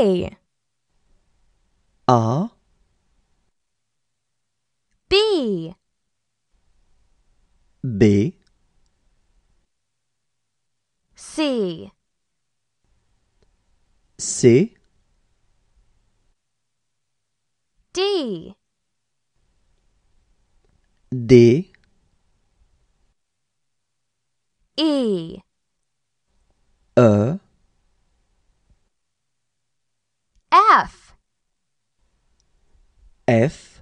A R B B C C D D E E F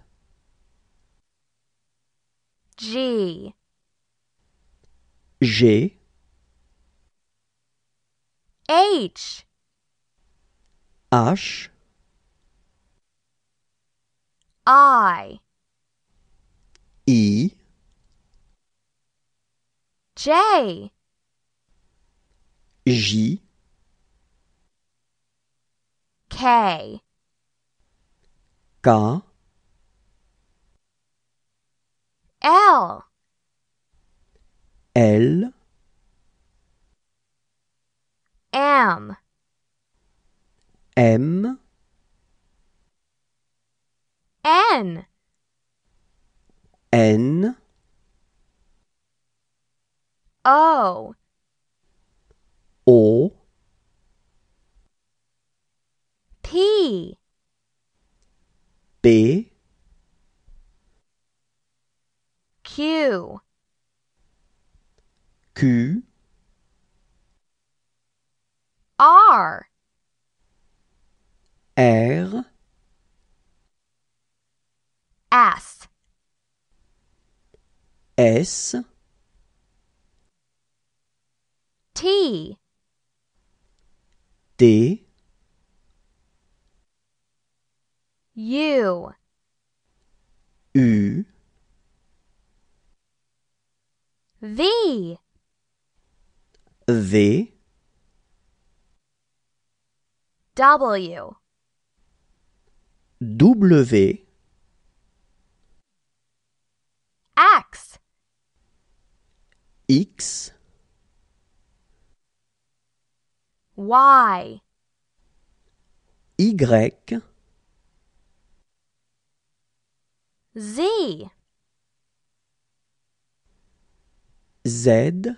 G G H H I E J J K K L. L. M. M. N. N. O. O. P. B. Q Q R R S S T D U U The. The. W. W. X. X. Y. Y. Z. Z